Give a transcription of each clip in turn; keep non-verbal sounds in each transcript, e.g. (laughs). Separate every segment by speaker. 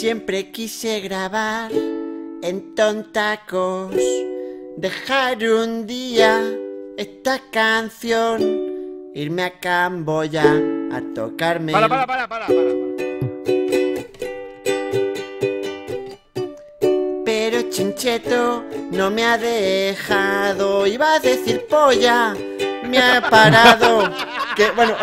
Speaker 1: Siempre quise grabar en Tontacos, dejar un día esta canción, irme a Camboya a tocarme. Para, para, para, para, para. Pero Chincheto no me ha dejado, iba a decir polla, me ha parado. (laughs) que bueno.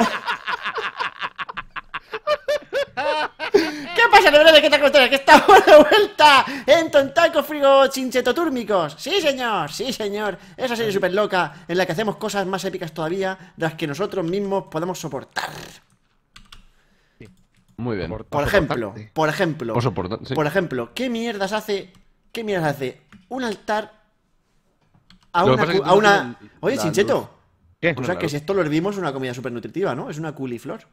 Speaker 1: qué que estamos de vuelta en Tontaco Frigo Chinchetotúrmicos. Sí, señor, sí, señor. Esa serie súper loca en la que hacemos cosas más épicas todavía de las que nosotros mismos podemos soportar.
Speaker 2: Muy bien. Por, ejemplo,
Speaker 1: por ejemplo, por, ejemplo, ¿qué mierdas hace? ¿Qué mierdas hace? Un altar a una, a una... Oye, Chincheto. O sea que si esto lo hervimos es una comida súper nutritiva, ¿no? Es una culiflor.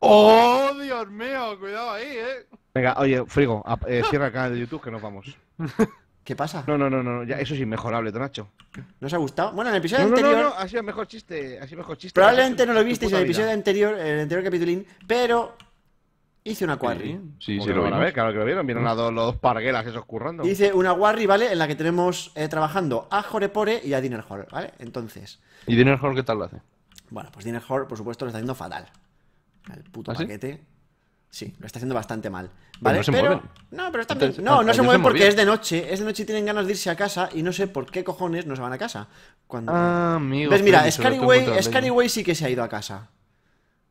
Speaker 1: ¡Oh,
Speaker 2: Dios mío! Cuidado ahí, ¿eh? Venga, oye, Frigo, eh, cierra el canal de YouTube que nos vamos. (laughs) ¿Qué pasa? No, no, no, no, ya, eso es inmejorable, Tonacho. ¿No os ha gustado? Bueno, en el episodio no, anterior. No, no, ha sido mejor chiste, ha sido mejor chiste. Probablemente no lo visteis en el episodio
Speaker 1: anterior, en el anterior capitulín, pero hice una
Speaker 2: quarry. Sí, sí, lo lo, a ver, claro
Speaker 1: que lo vieron. Vieron mm. a los
Speaker 2: dos parguelas esos currando.
Speaker 1: Hice una quarry, ¿vale? En la que tenemos eh, trabajando a Jorepore y a Dinner Hall, ¿vale? Entonces. ¿Y Dinner Hall qué tal lo hace? Bueno, pues Dinner Hall, por supuesto, lo está haciendo fatal al puto ¿Ah, paquete. ¿sí? lo está haciendo bastante mal. ¿Vale? Pero no se pero... No, está No, no se mueven porque es de noche. Es de noche y tienen ganas de irse a casa y no sé por qué cojones no se van a casa.
Speaker 2: Cuando... Ah, amigo. Pues mira, Scaryway,
Speaker 1: Way sí que se ha ido a casa.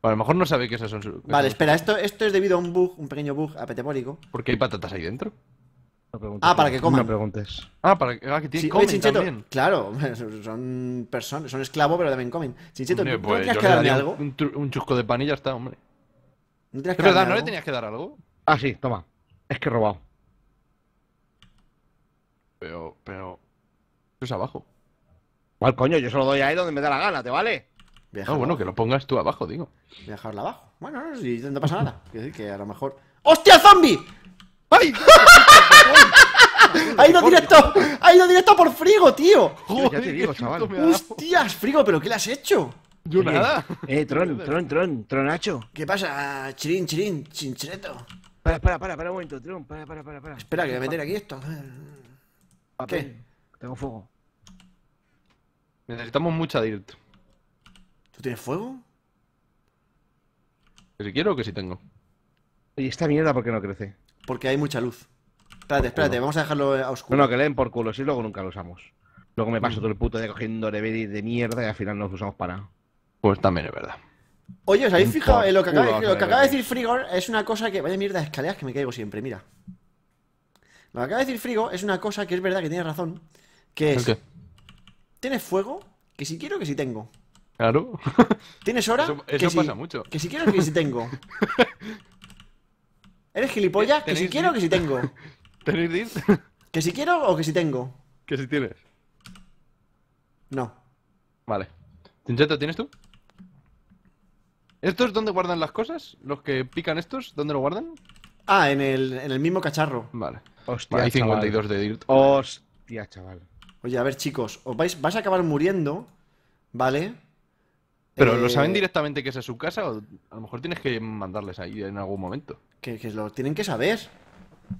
Speaker 2: a lo mejor no sabe que esas son sus... Vale, espera,
Speaker 1: esto, esto es debido a un bug, un pequeño bug apetemórico
Speaker 2: ¿Por qué hay patatas ahí dentro? ah, para que coman. No preguntes. Ah, para que, ah, que sí, comen Chincheto, también.
Speaker 1: Claro, (laughs) son personas, son esclavos, pero
Speaker 2: también comen. Chincheto, hombre, pues, que darle algo? Un, chusco de pan y ya está, hombre. ¿No verdad, ¿no le tenías que dar algo? Ah, sí, toma. Es que he robado. Pero, pero... Eso es abajo. ¿Cuál coño? Yo solo doy ahí donde me da la gana, ¿te vale? Ah, bueno, que lo pongas tú abajo, digo.
Speaker 1: Voy abajo. Bueno, no, si no pasa nada. Quiero decir que a lo mejor... ¡Hostia, zombi! ¡Ay! Ha ido directo! ha ido directo por frigo, tío! ya te digo, chaval. ¡Hostias, frigo! ¿Pero qué le has hecho? Yo nada. Eh, Tron, Tron, Tron, Tronacho. ¿Qué pasa, Chirín, Chirín, chinchreto. Para, para, para, para un momento, Tron, para, para, para. Espera, que voy a meter aquí esto.
Speaker 2: ¿Qué? Tengo fuego. Necesitamos mucha dirt. ¿Tú tienes fuego? Que si quiero o que si tengo. Y esta mierda, ¿por qué no crece? Porque hay mucha luz. Espérate, espérate, vamos a dejarlo a oscuro. No, no, que leen por culo, si luego nunca lo usamos. Luego me paso mm. todo el puto de cogiendo reverie de mierda y al final no nos usamos para. Pues también es verdad.
Speaker 1: Oye, ¿os habéis fijado lo que, acaba, de decir Frigor? Es una cosa que. Vaya mierda de escaleras que me caigo siempre, mira. Lo que acaba de decir Frigo es una cosa que es verdad que tiene razón. Que es. Tienes fuego, que si quiero, que si tengo. Claro. Tienes hora. Eso, que pasa mucho. Que si quiero, que si tengo. (laughs) ¿Eres gilipollas? Eh, ¿Que si quiero o que si (laughs) tengo? (laughs) ¿Tenéis (laughs) ¿Que si quiero
Speaker 2: o que si tengo? ¿Que si tienes? No. Vale. ¿Tincheto, tienes tú? ¿Estos dónde guardan las cosas? ¿Los que pican estos? ¿Dónde lo guardan? Ah, en el, mismo cacharro. Vale. Hostia, hay 52 de dirt. Hostia, chaval.
Speaker 1: Oye, a ver, chicos, os vais, a acabar muriendo, ¿vale?
Speaker 2: ¿Pero lo saben eh, directamente que es a su casa? O a lo mejor tienes que mandarles ahí en algún momento que, lo tienen que saber.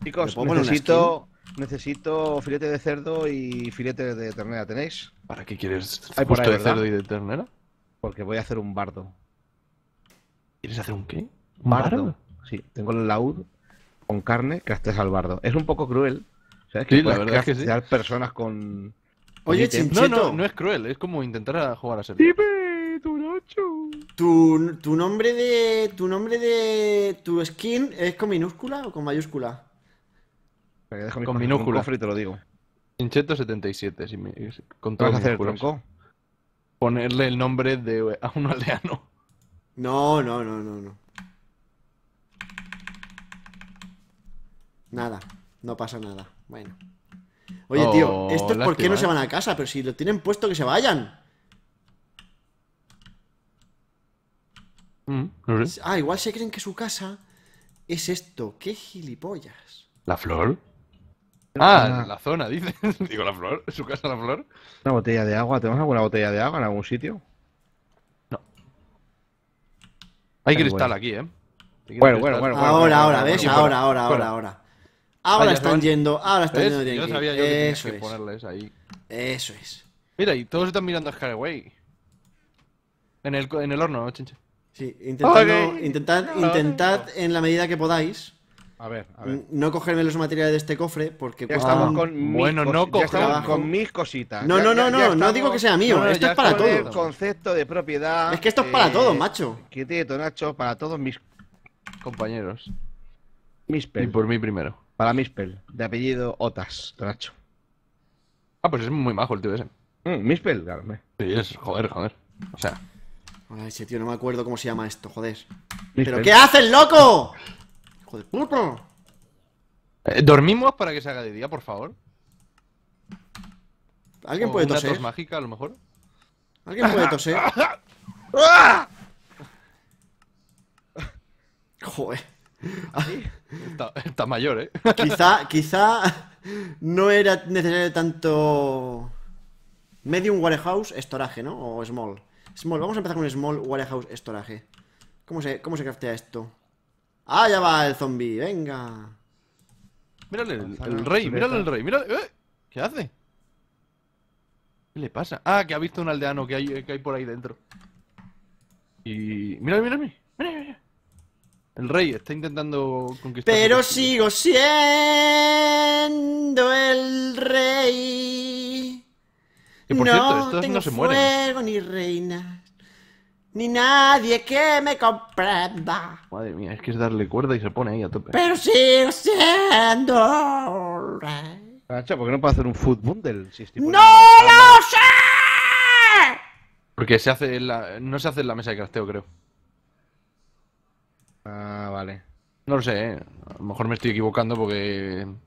Speaker 2: Chicos, necesito, necesito filete de cerdo y filete de ternera. ¿Tenéis? ¿Para qué quieres Hay por de cerdo y de ternera? Porque voy a hacer un bardo. ¿Quieres hacer un qué? ¿Un bardo? Sí, tengo el laúd con carne que estés al bardo. Es un poco cruel. Que la verdad es que sí. personas con. Oye, No, no, no es cruel, es como intentar jugar a ser.
Speaker 1: Tu, nombre de. Tu nombre de. Tu skin es con minúscula o con mayúscula?
Speaker 2: con minúscula. Con te lo digo. Kincheto77, si me, Ponerle el nombre de a un aldeano. No, no, no, no, no.
Speaker 1: Nada, no pasa nada. Bueno. Oye, tío, esto es por qué no se van ¿eh? a casa? Pero si lo tienen puesto que se vayan. Mm, ah, igual se creen que su casa es esto. ¡Qué gilipollas!
Speaker 2: ¿La flor? Ah, la zona, dices. (laughs) Digo, la flor. ¿Su casa la flor? Una botella de agua. ¿Tenemos alguna botella de agua en algún sitio? No. Hay cristal aquí, ¿eh? Bueno, bueno, bueno, Ahora, ahora, ¿ves? ahora, ahora, ahora, ahora. Ahora están yendo, ahora están yendo. Yo sabía yo Eso que es. ahí. Eso es. Mira, y todos están mirando a Skyway En el, en el horno, ¿no, chinche? Sí, intentad,
Speaker 1: en la medida que podáis. No cogerme los materiales de este cofre porque estamos con mis
Speaker 2: cositas. No, no, no, no, no digo que sea mío, esto es para todo concepto de propiedad. Es que esto es para todos, eh, macho. Quieto, Nacho, para todos mis compañeros. Mispel. Y por mí primero. Para Mispel, de apellido Otas, Ah, pues es muy majo el tío ese. Mm, Mispel, claro. es joder, joder. O sea,
Speaker 1: Ay, ese tío, no me acuerdo cómo se llama esto, joder.
Speaker 2: ¿Pero qué haces, loco? Joder, puto. Eh, ¿Dormimos para que se haga de día, por favor? ¿Alguien puede toser? mágica, a lo mejor? ¿Alguien puede (laughs) toser? Joder. Está, está, mayor, ¿eh?
Speaker 1: Quizá, quizá no era necesario tanto medium warehouse, estoraje, ¿no? O small. Small, vamos a empezar con Small Warehouse Storage. ¿Cómo se, cómo se craftea esto? ¡Ah, ya va el zombie! ¡Venga!
Speaker 2: Mírale, el, rey, mírale el rey, mírale. Eh, ¿Qué hace? ¿Qué le pasa? Ah, que ha visto un aldeano que hay, que hay por ahí dentro. Y. Mírale, mírale, mírale, El rey está intentando conquistar. Pero
Speaker 1: sigo siendo el rey.
Speaker 2: Que por no, cierto, estos tengo no se mueren.
Speaker 1: Fuego, ni reina. Ni nadie que me comprenda.
Speaker 2: Madre mía, es que es darle cuerda y se pone ahí a tope.
Speaker 1: Pero sigo siendo. Rey.
Speaker 2: Ah, ¿por qué no puedo hacer un food bundle? Si
Speaker 1: ¡No lo sé!
Speaker 2: Porque se hace la... no se hace en la mesa de crafteo, creo. Ah, vale. No lo sé, ¿eh? a lo mejor me estoy equivocando porque. ¿En,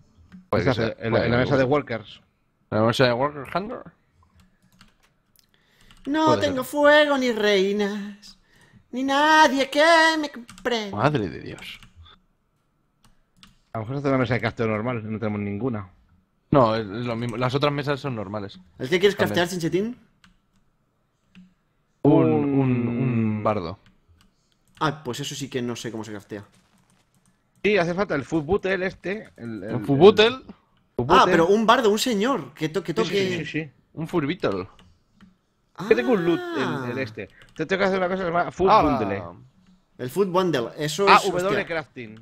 Speaker 2: la, mesa de Walkers. ¿En la mesa de Walker Hunter?
Speaker 1: No tengo fuego ni reinas. Ni nadie que me compré. Madre
Speaker 2: de Dios. A lo mejor es una mesa de casteo normal, no tenemos ninguna. No, es lo mismo. Las otras mesas son normales. ¿El que quieres craftear, Chinchetín? Un, un bardo.
Speaker 1: Ah, pues eso sí que
Speaker 2: no sé cómo se castea. Sí, hace falta el futbutel este. El, el, Ah, pero un bardo, un señor. Que, toque. Sí, sí, sí, Un furbitel. Ah. Que tengo un loot en ah.
Speaker 1: este. Te tengo que hacer una cosa que se llama Food ah, Bundle. Eh. El Food Bundle, eso ah, es. Ah, W Crafting.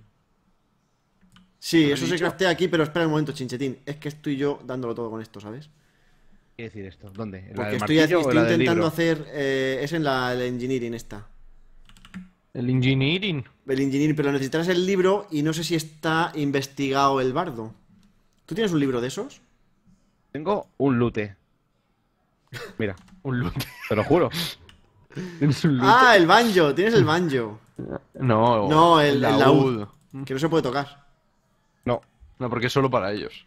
Speaker 1: Sí, eso se craftea aquí, pero espera un momento, chinchetín. Es que estoy yo dándolo todo con esto, ¿sabes? ¿Qué decir esto? ¿Dónde? ¿La Porque estoy, intentando hacer. es en la, engineering esta.
Speaker 2: El engineering. El engineering, pero
Speaker 1: necesitas el libro y no sé si está investigado el bardo. ¿Tú tienes un libro de esos?
Speaker 2: Tengo un lute. Mira, un loot. Te lo juro. Ah,
Speaker 1: el banjo. Tienes el banjo.
Speaker 2: No, no el, laúd. Que no se puede tocar. No, no, porque es solo para ellos.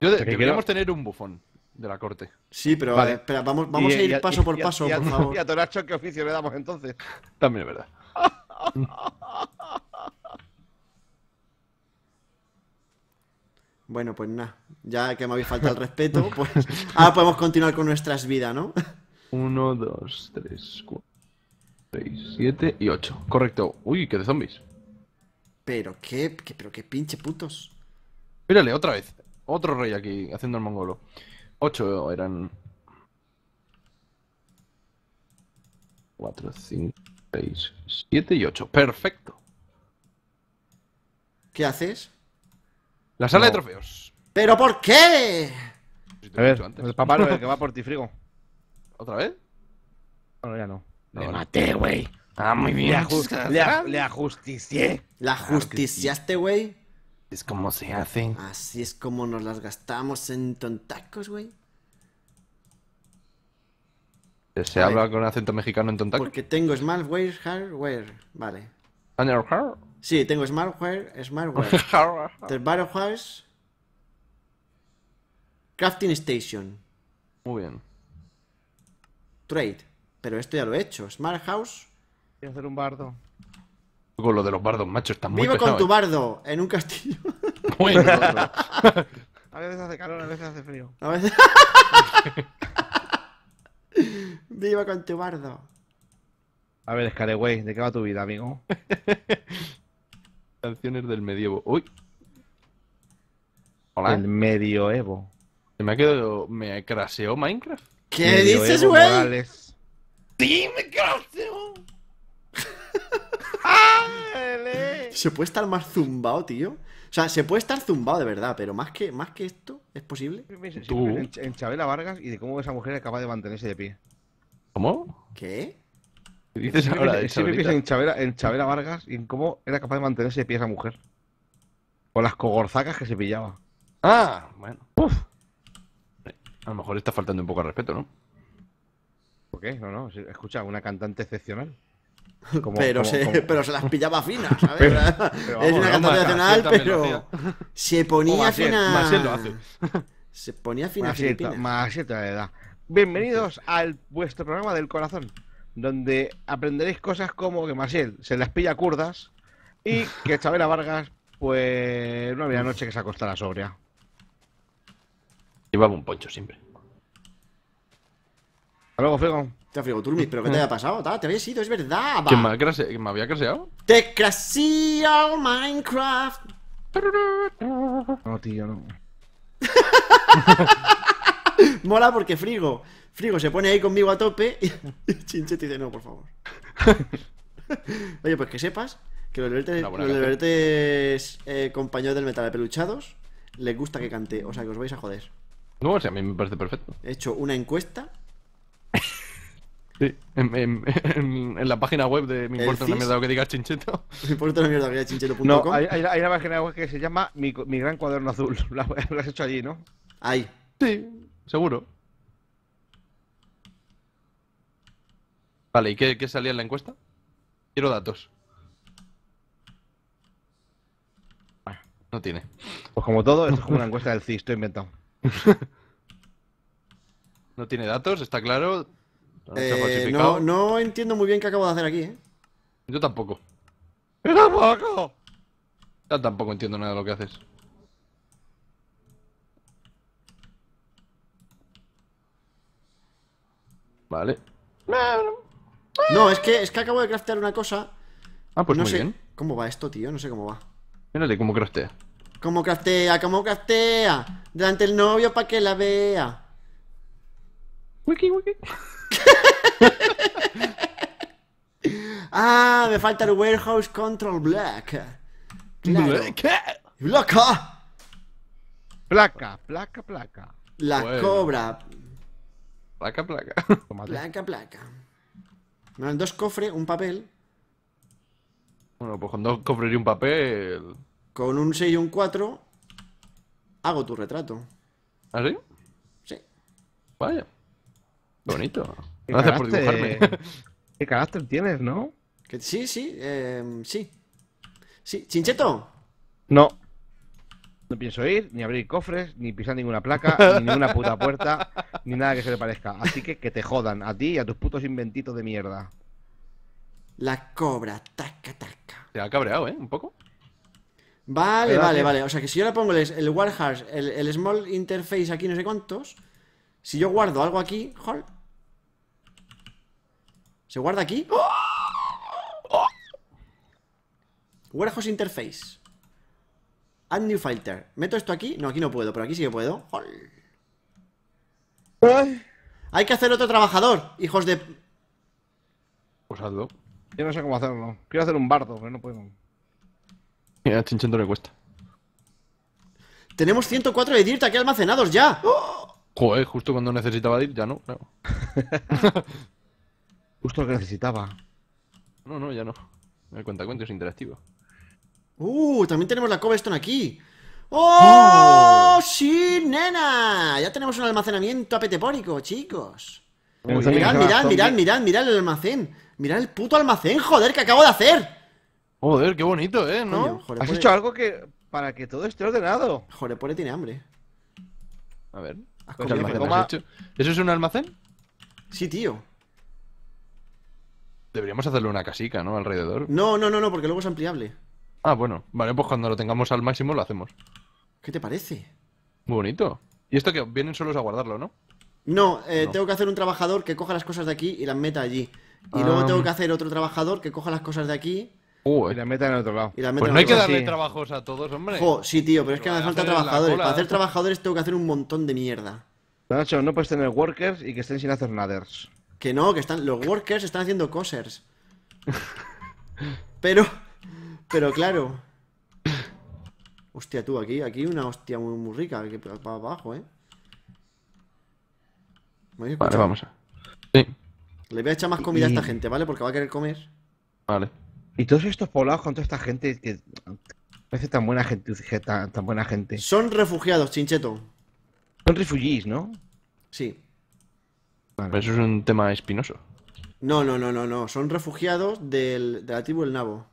Speaker 2: Yo tener un bufón de la corte. Sí, pero vale. espera, vamos, vamos a ir paso por paso, por favor. ¿Y a Toracho qué oficio le damos entonces? También es verdad. (laughs)
Speaker 1: Bueno, pues nada, ya que me habéis faltado el respeto, pues ahora podemos continuar con nuestras vidas, ¿no?
Speaker 2: 1, 2, 3, 4, 6, 7 y 8. Correcto. Uy, que de zombies. Pero qué, qué, pero qué pinche putos. Mírale, otra vez. Otro rey aquí, haciendo el mongolo. 8 eran... 4, 5, 6, 7 y 8. Perfecto.
Speaker 1: ¿Qué haces?
Speaker 2: La sala de trofeos. ¿Pero por qué?
Speaker 1: el papá (laughs) que
Speaker 2: va por ti, frigo. ¿Otra vez? No, ya no. Le maté, güey. Ah, muy bien. Le, ajusticié. La justiciaste, güey. Es como se hacen. Así es
Speaker 1: como nos las gastamos en tontacos, güey.
Speaker 2: ¿Se habla con con acento mexicano en tontacos?
Speaker 1: Porque tengo smartware, Hardware. Vale. Sí, tengo Smartware, Smartware. House, (laughs) Crafting Station. Muy bien. Trade. Pero esto ya lo he hecho. Smart House. Quiero hacer un bardo.
Speaker 2: Con lo de los bardos, machos está muy Vivo con tu ¿eh?
Speaker 1: bardo en un castillo. (laughs) (laughs) a
Speaker 2: veces hace calor, a veces hace frío. A veces...
Speaker 1: Viva con tu bardo.
Speaker 2: A ver, Scareway, ¿de qué va tu vida, amigo? Canciones del medievo. ¡Uy! Hola. El medioevo. Se me ha quedado. ¿Me craseó Minecraft? ¿Qué dices, güey? ¡Sí, me craseó!
Speaker 1: (laughs) se puede estar más zumbado, tío. O sea, se puede estar zumbado de verdad, pero más que,
Speaker 2: más que esto, ¿es posible? ¿Tú? En, Chabela Vargas y de cómo esa mujer es capaz de mantenerse de pie. ¿Cómo? ¿Qué? Dices siempre en Chavera, Vargas y en cómo era capaz de mantenerse de pie esa mujer. Con las cogorzacas que se pillaba. Ah, bueno. A lo mejor está faltando un poco de respeto, ¿no? ¿Por qué? No, no. Escucha, una cantante excepcional. (laughs) pero, se, pero se las pillaba finas, (laughs) ¿sabes? es una cantante excepcional pero se ponía fina. Se ponía fina. Más cierta edad. Bienvenidos al vuestro programa del corazón donde aprenderéis cosas como que Marcel se las pilla curdas y que Chabela Vargas, pues, no había noche que se acostara sobria. Llevaba un poncho siempre. Hasta luego, Figo.
Speaker 1: Te frigo, Turmis, pero ¿qué te había pasado? Te había ido, es verdad. ¿Que me,
Speaker 2: ¿Que me había craseado? ¡Te
Speaker 1: craseo Minecraft! No, tío, no. (laughs) (laughs) Mola porque Frigo, Frigo se pone ahí conmigo a tope y, Chincheto Chinchete dice, no, por favor. (laughs) Oye, pues que sepas que los libertes los eh, compañeros del metal peluchados les gusta que cante, o sea que os vais a joder.
Speaker 2: No, o sea, a mí me parece perfecto.
Speaker 1: He hecho una encuesta.
Speaker 2: (laughs) Sí, en, la página web de Me importa una mierda lo que diga Chincheto. Me importa una mierda que diga Chincheto.com. No, hay, hay, una página web que se llama Mi, mi Gran Cuaderno Azul. lo has hecho allí, ¿no? Ahí. Sí, ¿Seguro? Vale, ¿y qué, salía en la encuesta? Quiero datos. Ah, no tiene. Pues como todo, es como una (laughs) encuesta del CIS, estoy inventado. (laughs) no tiene datos, está claro. Eh, no,
Speaker 1: entiendo muy bien qué acabo de hacer aquí,
Speaker 2: ¿eh? Yo tampoco. ¡Yo
Speaker 1: (laughs) tampoco!
Speaker 2: Yo tampoco entiendo nada de lo que haces. Vale.
Speaker 1: No, es que, es que acabo de craftear una cosa. Ah, pues no sé ¿Cómo va esto, tío? No sé cómo va.
Speaker 2: Mírale cómo craftea.
Speaker 1: Cómo craftea, cómo craftea. Delante el novio para que la vea. Wiki, wiki. ah, me falta el warehouse control black. Claro. Placa, placa, placa. La cobra. Placa, placa. (laughs) Placa, placa. dos cofres, un papel. Bueno, pues con dos cofres y un papel. Con un 6 y un 4 hago tu retrato.
Speaker 2: ¿Ah, sí? Sí. Vaya. bonito. (laughs) Gracias por dibujarme. (laughs) ¿Qué carácter tienes, no? Sí, sí, eh, sí. Sí, Chincheto. No. No pienso ir, ni abrir cofres, ni pisar ninguna placa, ni ninguna puta puerta, ni nada que se le parezca. Así que que te jodan a ti y a tus putos inventitos de mierda. La cobra, taca, taca. Te ha cabreado, ¿eh? Un poco. Vale, vale, vale. O sea que si yo le pongo el, el
Speaker 1: el, Small Interface aquí, no sé cuántos. Si yo guardo algo aquí, ¿Se guarda aquí? ¡Oh! ¡Oh! Interface. Add new filter. ¿Meto esto aquí? No, aquí no puedo, pero aquí sí que puedo. Hay que hacer otro trabajador,
Speaker 2: hijos de... Pues hazlo. Yo no sé cómo hacerlo. Quiero hacer un bardo, pero no puedo. Mira, Chinchento este le cuesta. Tenemos 104
Speaker 1: de dirt aquí almacenados ya. ¡Oh!
Speaker 2: Joder, justo cuando necesitaba dirt ya no. (laughs) justo lo que necesitaba. No, no, ya no. El cuentacuentos interactivo.
Speaker 1: ¡Uh! También tenemos la cobblestone aquí. Oh. ¡Oh! ¡Sí, nena! Ya tenemos un almacenamiento apetepórico, chicos.
Speaker 2: mirad, mirad,
Speaker 1: mirad, mirad, el almacén. Mirad el puto almacén, joder, que acabo de hacer.
Speaker 2: Joder, qué bonito, ¿eh? ¿No? Has hecho algo
Speaker 1: que para que todo esté ordenado. Joder, tiene hambre. A ver. Pues
Speaker 2: ¿Eso es un almacén? Sí, tío. Deberíamos hacerle una casica, ¿no? Alrededor.
Speaker 1: No, no, no, no, porque luego es
Speaker 2: ampliable. Ah, bueno. Vale, pues cuando lo tengamos al máximo lo hacemos. ¿Qué te parece? Muy bonito. ¿Y esto que vienen solos a guardarlo, no?
Speaker 1: No, eh, tengo que hacer un trabajador que coja las cosas de aquí y las meta allí. Y ah. luego tengo que hacer otro trabajador que coja las cosas de aquí Uh, eh. y las meta en el otro lado. pues no hay que darle trabajos
Speaker 2: a todos, hombre. sí, tío, pero es que me falta trabajadores. Para hacer
Speaker 1: trabajadores tengo que hacer un montón de mierda. Nacho, no puedes tener workers y que estén sin hacer naders. Que no, que están. Los workers están haciendo cosers. (laughs) pero pero claro. Hostia, tú, aquí, aquí una hostia muy, muy rica, que para abajo, ¿eh?
Speaker 2: vale, vamos. A... Sí.
Speaker 1: Le voy a echar más comida a esta gente, ¿vale? Porque va a querer comer.
Speaker 2: Vale. Y todos estos poblados con toda esta gente que parece tan buena gente, tan, tan buena gente. Son refugiados, Chincheto. Son refugiados, ¿no? Sí. Vale. Pero eso es un tema espinoso.
Speaker 1: No, no, no, no, no. Son refugiados del, de la tribu El Nabo.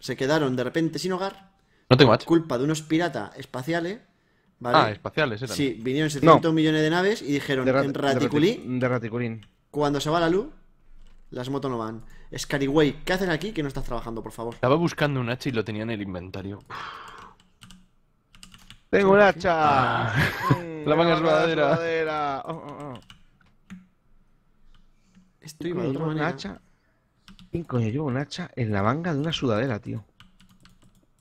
Speaker 1: Se quedaron de repente sin hogar. No tengo Culpa de unos piratas
Speaker 2: espaciales.
Speaker 1: Ah, espaciales eh, Sí, vinieron 700 millones de naves y dijeron en Raticulín.
Speaker 2: De, Raticulín.
Speaker 1: Cuando se va la luz, las motos no van. Scaryway, ¿qué hacen aquí
Speaker 2: que no estás trabajando, por favor? Estaba buscando un hacha y lo tenía en el inventario. ¡Tengo un hacha! Ah. (laughs) la manga es oh, oh, oh.
Speaker 1: Estoy de otra Hacha?
Speaker 2: ¿Quién coño lleva un hacha en la manga de una sudadera, tío?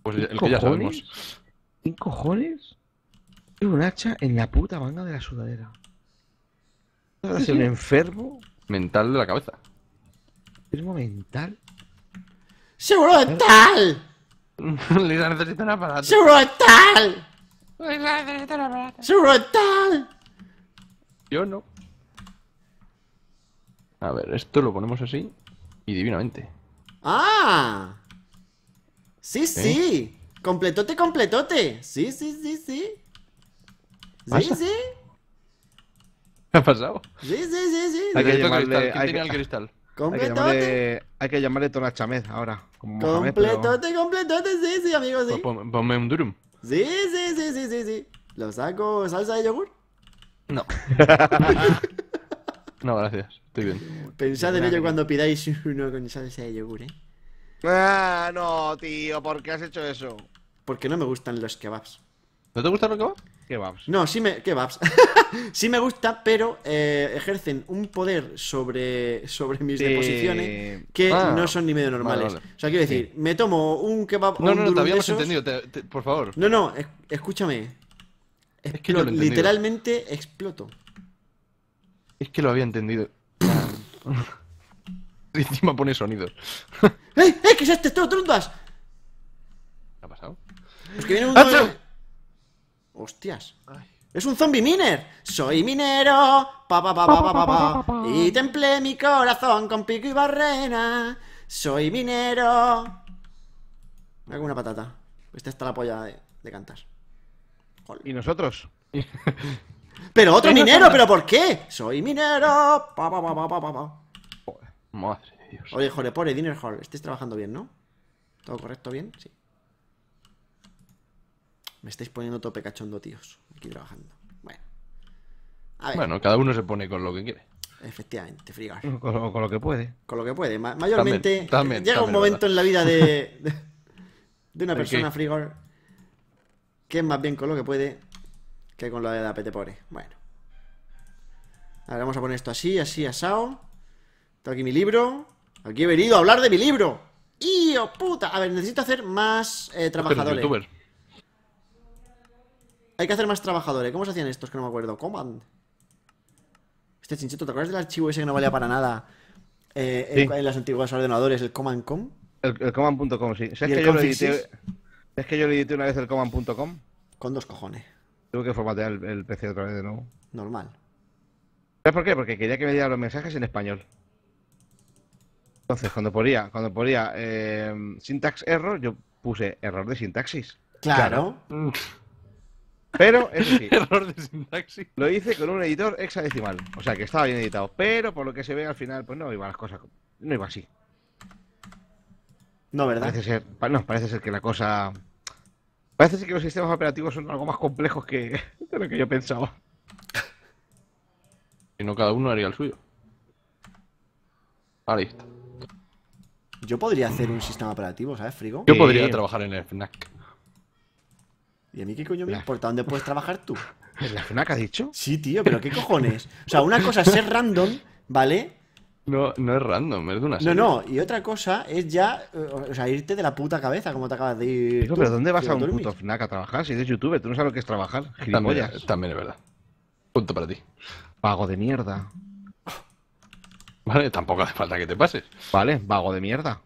Speaker 2: Pues el que ya sabemos. ¿Quién cojones? Lleva un hacha en la puta manga de la sudadera. ¿Es (laughs) un enfermo? Mental de la cabeza. ¿Enfermo mental? ¡Seguro mental! (laughs) Lisa necesita un aparato. ¡Seguro mental! Lisa necesita un aparato. ¡Seguro mental! Yo no. A ver, esto lo ponemos así y divinamente.
Speaker 1: ¡Ah! Sí, ¿Eh? sí. Completote, completote. Sí, sí, sí, sí.
Speaker 2: Sí, sí. ¿Qué ha pasado?
Speaker 1: Sí, sí, sí, sí. Hay que llamarle, cristal? hay el cristal? Completote.
Speaker 2: Hay que llamarle, Tona Chamed ahora. completote,
Speaker 1: completote, sí, sí, amigo, sí. Pues
Speaker 2: ponme un durum.
Speaker 1: Sí, sí, sí, sí, sí, sí. ¿Lo saco salsa de yogur? No.
Speaker 2: (laughs) no, gracias. Estoy bien.
Speaker 1: Pensad en ello cuando pidáis uno con salsa de yogur, ¿eh?
Speaker 2: Ah, no, tío, ¿por qué has hecho eso?
Speaker 1: Porque no me gustan los kebabs. ¿No te gustan los kebabs? Kebabs. No, sí me. Kebabs. (laughs) sí me gusta, pero eh, ejercen un poder sobre, sobre mis deposiciones que ah. no son ni medio normales. O sea, quiero decir, me tomo un kebab. No, un no, no, te habíamos entendido, por favor. No, no, escúchame.
Speaker 2: es que literalmente exploto. Es que lo había entendido y (laughs) encima pone sonidos. (laughs)
Speaker 1: ¡Ey! ¡eh! ¿Qué es este? ¡Esto trundas! ¿Qué ha pasado? Es ¡Ah, ¡Hostias! ¡Es un zombie miner! ¡Soy minero! Pa, pa, pa, pa, pa, Y temple mi corazón con pico y barrena. ¡Soy minero! Me hago una patata. Esta está la polla de, cantar. ¿Y nosotros? (laughs) Pero otro minero, ¿pero por qué? Soy minero. Pa, madre de Dios. Oye, joder, Dinner Hall. Estáis trabajando bien, ¿no? ¿Todo correcto bien? Sí. Me estáis poniendo tope cachondo, tíos. Aquí trabajando. Bueno.
Speaker 2: Bueno, cada uno se pone con lo que quiere.
Speaker 1: Efectivamente, frigor. Con, lo que puede. Con lo que puede. mayormente también, llega un momento en la vida de, de, de una persona, frigor, que es más bien con lo que puede que con lo de la petepore Bueno. Ahora vamos a poner esto así, así, asado. Tengo aquí mi libro. Aquí he venido a hablar de mi libro. ¡Hío, puta! A ver, necesito hacer más eh, trabajadores. Hay que hacer más trabajadores. ¿Cómo se hacían estos? Que no me acuerdo. Command. Este chinchito, ¿te acuerdas del archivo ese que no valía para nada? Eh, en, las antiguas ordenadores, el command.com.
Speaker 2: El, el command.com, sí. ¿Sabes que, yo edité, que yo edité una vez el command.com? Con dos cojones. Tuve que formatear el, PC otra vez de nuevo. Normal. ¿Sabes por qué? Porque quería que me dieran los mensajes en español. Entonces, cuando ponía, cuando ponía eh, syntax error, yo puse error de sintaxis. Claro. Mm. Pero, eso sí. (laughs) error de sintaxis. Lo hice con un editor hexadecimal. O sea, que estaba bien editado. Pero, por lo que se ve al final, pues no iban las cosas. No iba así. No, ¿verdad? Parece ser, no, parece ser que la cosa Parece que los sistemas operativos son algo más complejos que (laughs) lo que yo pensaba. Y no, cada uno haría el suyo. Ah, listo. Yo podría
Speaker 1: hacer un sistema operativo, ¿sabes, Frigo? Yo podría
Speaker 2: trabajar en el FNAC. ¿Y a mí qué coño
Speaker 1: me importa? ¿Dónde puedes trabajar tú? ¿En la FNAC ha dicho? Sí, tío, pero qué cojones. O sea, una cosa es ser
Speaker 2: random, ¿vale? No, no es random, es de una serie. No, no,
Speaker 1: y otra cosa es ya, eh, o sea, irte de la puta cabeza, como te acabas de ir. pero ¿dónde vas a un puto
Speaker 2: FNAC a trabajar si eres youtuber? Tú no sabes lo que es trabajar. También, también es verdad. Punto para ti. Vago de mierda. (laughs) Vale, tampoco hace falta que te pases. Vale, vago de mierda.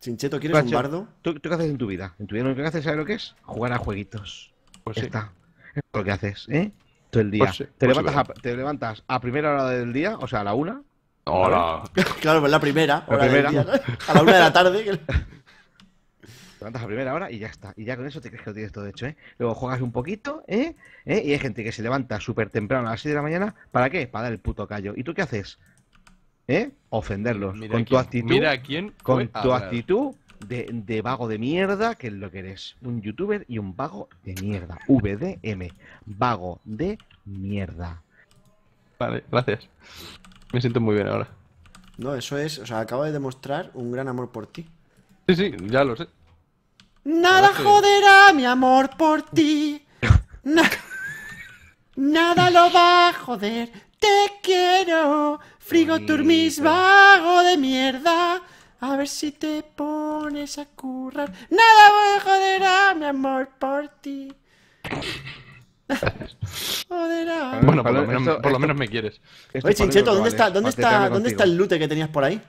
Speaker 2: Chincheto, ¿quieres un bardo? ¿tú, qué haces en tu vida? ¿En tu vida lo que haces, sabes lo que es? Jugar a jueguitos. Pues sí. Es lo que haces, ¿eh? Todo el pues día. te, pues levantas te levantas a primera hora del día, o sea, a la una, Hola. (laughs) Claro, pues la primera. La primera. A la una de la tarde. Te levantas a primera hora y ya está. Y ya con eso te crees que lo tienes todo hecho, ¿eh? Luego juegas un poquito, ¿eh? ¿Eh? Y hay gente que se levanta súper temprano a las 6 de la mañana. ¿Para qué? Para dar el puto callo. ¿Y tú qué haces? ¿Eh? Ofenderlos. con tu actitud. Mira quién. Con tu actitud de, de, vago de mierda, que es lo que eres. Un youtuber y un vago de mierda. VDM. Vago de mierda. Vale, gracias. Me siento muy bien ahora. No,
Speaker 1: eso es, o sea, acabo de demostrar un gran amor por ti.
Speaker 2: Sí, sí, ya lo sé.
Speaker 1: Nada joderá mi amor por ti. Nada lo va a joder. Te quiero. Frigo turmis vago de mierda. A ver si te pones a currar. Nada a joderá mi amor por ti. Bueno, por, lo menos, me quieres. Oye, Chincheto, ¿dónde, está, ¿dónde, está, ¿dónde está el lute que tenías por ahí?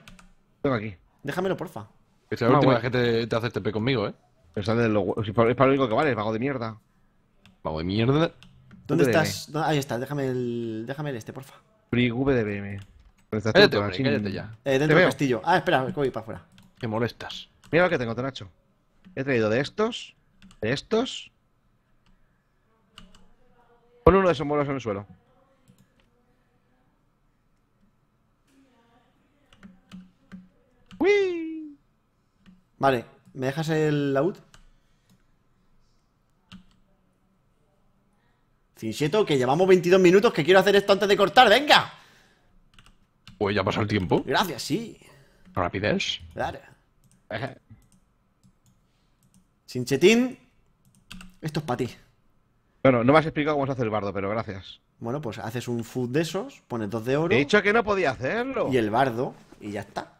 Speaker 1: Tengo aquí. Déjamelo, porfa.
Speaker 2: Es la última vez que te, te haces TP conmigo, ¿eh? es para lo único que vale, vago de mierda. Vago de mierda. ¿Dónde estás?
Speaker 1: Ahí está, déjame el, déjame este, porfa.
Speaker 2: Free VDBM. cállate, ya. Eh, dentro del castillo.
Speaker 1: Ah, espera, voy para afuera.
Speaker 2: Que molestas. Mira lo que tengo, Tonacho. He traído de estos, de estos Pon uno de esos monos en el suelo.
Speaker 1: Vale, ¿me dejas el laúd? siento que llevamos 22 minutos, que quiero hacer esto antes de cortar, ¡venga!
Speaker 2: Pues ya pasa el tiempo. Gracias, sí. Rapidez.
Speaker 1: Dale Sinchetín, esto es para ti.
Speaker 2: Bueno, no me has explicado cómo se hace el bardo, pero gracias. Bueno, pues haces un food de esos, pones dos de oro. He dicho que no podía hacerlo. Y el bardo, y ya está.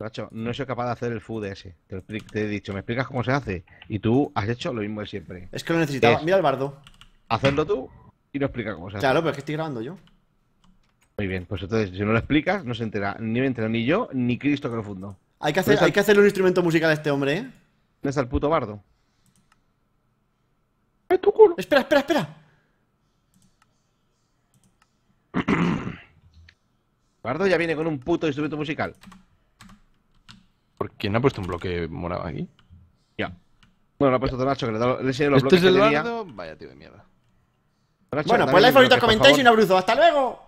Speaker 2: Nacho, no soy capaz de hacer el food ese. Te, he dicho, me explicas cómo se hace. Y tú has hecho lo mismo de siempre. Es que lo necesitaba. Mira el bardo. Hacerlo tú y no explica cómo se hace. Claro,
Speaker 1: pero es que estoy grabando yo.
Speaker 2: Muy bien, pues entonces, si no lo explicas, no se entera. Ni me entera ni yo, ni Cristo que lo fundó. Hay que hacer, hay
Speaker 1: que hacerle un instrumento musical a este hombre, ¿eh? ¿Dónde es el puto bardo.
Speaker 2: ¡Es tu culo! ¡Espera, espera, espera! Eduardo (clears throat) ya viene con un puto instrumento musical. ¿Por quién ha puesto un bloque morado aquí? Ya. Bueno, lo ha puesto Donacho, que le, da, le los este bloques es el que Vaya tío de mierda. bueno, pues like, favoritos, comentáis y un abrazo. ¡Hasta luego!